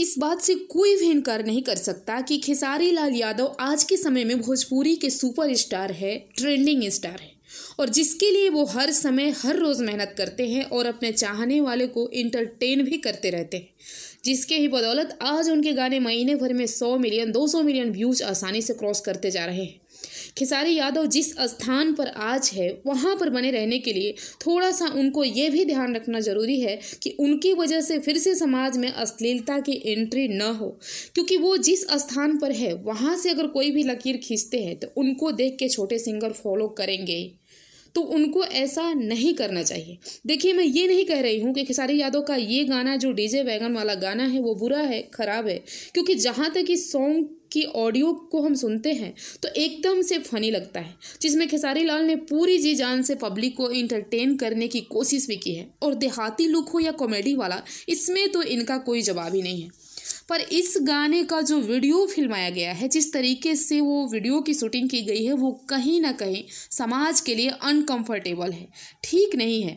इस बात से कोई भी इनकार नहीं कर सकता कि खेसारी लाल यादव आज के समय में भोजपुरी के सुपर स्टार है ट्रेंडिंग स्टार है और जिसके लिए वो हर समय हर रोज़ मेहनत करते हैं और अपने चाहने वाले को इंटरटेन भी करते रहते हैं जिसके ही बदौलत आज उनके गाने महीने भर में सौ मिलियन सौ मिलियन व्यूज आसानी से क्रॉस करते जा रहे हैं खेसारी यादव जिस स्थान पर आज है वहाँ पर बने रहने के लिए थोड़ा सा उनको ये भी ध्यान रखना जरूरी है कि उनकी वजह से फिर से समाज में अश्लीलता की एंट्री न हो क्योंकि वो जिस स्थान पर है वहाँ से अगर कोई भी लकीर खींचते हैं तो उनको देख के छोटे सिंगर फॉलो करेंगे तो उनको ऐसा नहीं करना चाहिए देखिए मैं ये नहीं कह रही हूँ कि खेसारी यादव का ये गाना जो डीजे वैगन वाला गाना है वो बुरा है ख़राब है क्योंकि जहाँ तक इस सॉन्ग की ऑडियो को हम सुनते हैं तो एकदम से फनी लगता है जिसमें खेसारी लाल ने पूरी जी जान से पब्लिक को इंटरटेन करने की कोशिश भी की है और देहाती लुक हो या कॉमेडी वाला इसमें तो इनका कोई जवाब ही नहीं है पर इस गाने का जो वीडियो फिल्माया गया है जिस तरीके से वो वीडियो की शूटिंग की गई है वो कहीं ना कहीं समाज के लिए अनकंफर्टेबल है ठीक नहीं है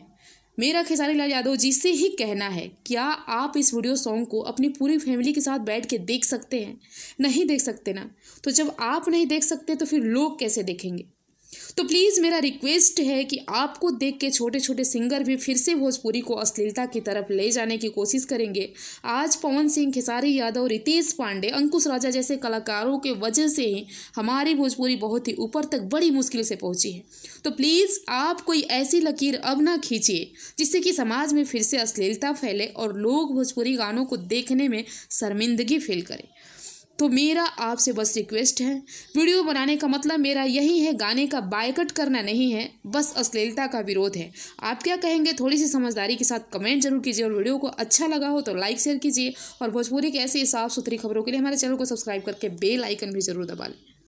मेरा खेसारी लाल यादव जी से ही कहना है क्या आप इस वीडियो सॉन्ग को अपनी पूरी फैमिली के साथ बैठ के देख सकते हैं नहीं देख सकते ना तो जब आप नहीं देख सकते तो फिर लोग कैसे देखेंगे तो प्लीज़ मेरा रिक्वेस्ट है कि आपको देख के छोटे छोटे सिंगर भी फिर से भोजपुरी को अश्लीलता की तरफ ले जाने की कोशिश करेंगे आज पवन सिंह खेसारी यादव रितेश पांडे अंकुश राजा जैसे कलाकारों के वजह से ही हमारी भोजपुरी बहुत ही ऊपर तक बड़ी मुश्किल से पहुंची है तो प्लीज़ आप कोई ऐसी लकीर अब ना खींचिए जिससे कि समाज में फिर से अश्लीलता फैले और लोग भोजपुरी गानों को देखने में शर्मिंदगी फील करें तो मेरा आपसे बस रिक्वेस्ट है वीडियो बनाने का मतलब मेरा यही है गाने का बायकट करना नहीं है बस अश्लीलता का विरोध है आप क्या कहेंगे थोड़ी सी समझदारी के साथ कमेंट जरूर कीजिए और वीडियो को अच्छा लगा हो तो लाइक शेयर कीजिए और भोजपुरी की ऐसी साफ सुथरी खबरों के लिए हमारे चैनल को सब्सक्राइब करके बेल आइकन भी जरूर दबा लें